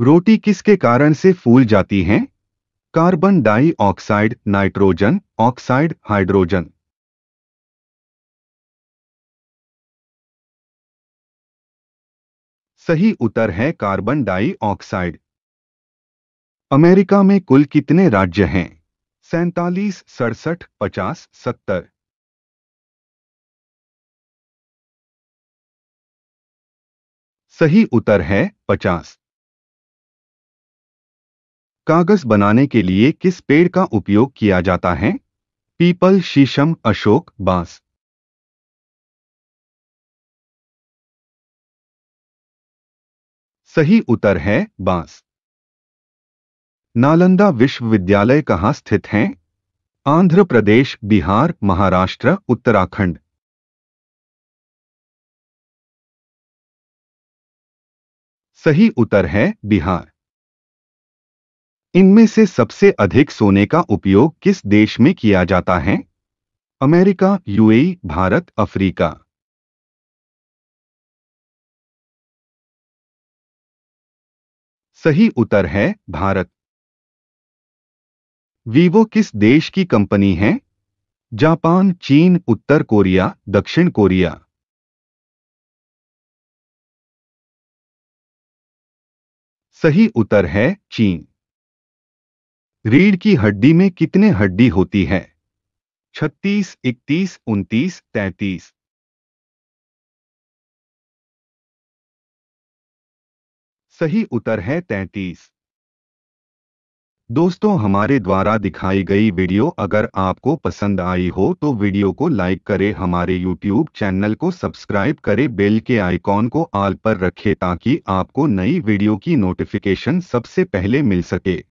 रोटी किसके कारण से फूल जाती हैं carbon dioxide nitrogen oxide hydrogen सही उत्तर है कार्बन डाइऑक्साइड अमेरिका में कुल कितने राज्य हैं सैतालीस सड़सठ पचास सत्तर सही उत्तर है पचास कागज बनाने के लिए किस पेड़ का उपयोग किया जाता है पीपल शीशम अशोक बांस सही उत्तर है बांस नालंदा विश्वविद्यालय कहां स्थित है आंध्र प्रदेश बिहार महाराष्ट्र उत्तराखंड सही उत्तर है बिहार इनमें से सबसे अधिक सोने का उपयोग किस देश में किया जाता है अमेरिका यूएई भारत अफ्रीका सही उत्तर है भारत वीवो किस देश की कंपनी है जापान चीन उत्तर कोरिया दक्षिण कोरिया सही उत्तर है चीन रीढ़ की हड्डी में कितने हड्डी होती है छत्तीस इकतीस उनतीस तैतीस सही उत्तर है तैतीस दोस्तों हमारे द्वारा दिखाई गई वीडियो अगर आपको पसंद आई हो तो वीडियो को लाइक करें हमारे यूट्यूब चैनल को सब्सक्राइब करें बेल के आइकॉन को आल पर रखें ताकि आपको नई वीडियो की नोटिफिकेशन सबसे पहले मिल सके